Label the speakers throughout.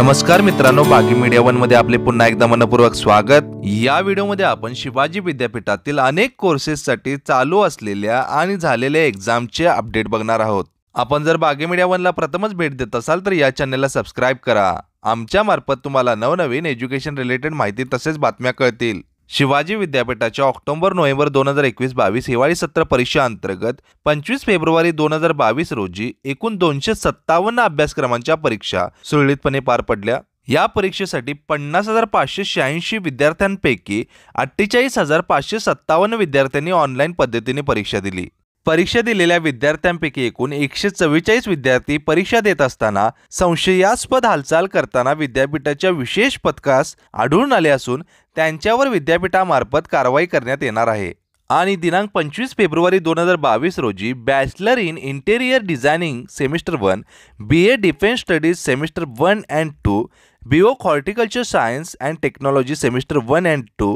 Speaker 1: नमस्कार मित्रांनो बागी media one मध्ये आपले पुन्हा एकदा मनपूर्वक स्वागत या व्हिडिओमध्ये आपण शिवाजी विद्यापीठातील अनेक कोर्सेससाठी चालू असलेल्या आणि झालेल्या एक्झामचे अपडेट बघणार आहोत आपण जर बागी मीडिया वनला प्रथमच भेट देत असाल तर या चॅनलला सबस्क्राईब करा आमच्या मार्फत तुम्हाला नवनवीन एज्युकेशन रिलेटेड माहिती तसेच बातम्या कळतील शिवाजी विद्यापीठाच्या ऑक्टोबर नोव्हेंबर दोन हजार एकवीस बावीस हिवाळी सत्र परीक्षा अंतर्गत पंचवीस फेब्रुवारी दोन हजार बावीस रोजी एकूण दोनशे सत्तावन्न अभ्यासक्रमांच्या परीक्षा सुरळीतपणे पार पडल्या या परीक्षेसाठी पन्नास हजार पाचशे शहाऐंशी विद्यार्थ्यांपैकी अठ्ठेचाळीस हजार पाचशे सत्तावन्न विद्यार्थ्यांनी ऑनलाईन पद्धतीने परीक्षा दिली परीक्षा दिलेल्या विद्यार्थ्यांपैकी एकूण एकशे चव्वेचाळीस विद्यार्थी परीक्षा देत असताना संशयास्पद हालचाल करताना विद्यापीठाच्या विशेष पथकास आढळून आले असून त्यांच्यावर विद्यापीठामार्फत कारवाई करण्यात येणार आहे आणि दिनांक पंचवीस फेब्रुवारी दोन हजार बावीस रोजी bachelor in interior designing semester one B A defence studies semester one and two B Voc horticulture science and technology semester one and two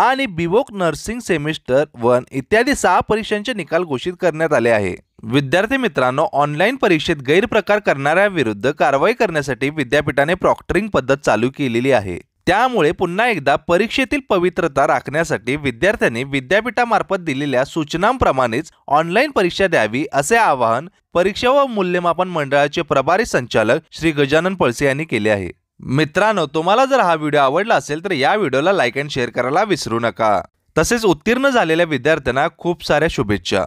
Speaker 1: आणि बिवोक नर्सिंग सेमिस्टर वन इत्यादी सहा परीक्षांचे निकाल घोषित करण्यात आले आहे विद्यार्थी मित्रांनो ऑनलाईन परीक्षेत गैरप्रकार करणाऱ्यांविरुद्ध कारवाई करण्यासाठी विद्यापीठाने प्रॉक्टरिंग पद्धत चालू केलेली आहे त्यामुळे पुन्हा एकदा परीक्षेतील पवित्रता राखण्यासाठी विद्यार्थ्यांनी विद्यापीठामार्फत दिलेल्या सूचनांप्रमाणेच ऑनलाईन परीक्षा द्यावी असे आवाहन परीक्षा व मूल्यमापन मंडळाचे प्रभारी संचालक श्री गजानन पळसे यांनी केले आहे मित्रांनो तुम्हाला जर हा व्हिडिओ आवडला असेल तर या व्हिडिओला लाईक अँड शेअर करायला विसरू नका तसेच उत्तीर्ण झालेल्या विद्यार्थ्यांना खूप साऱ्या शुभेच्छा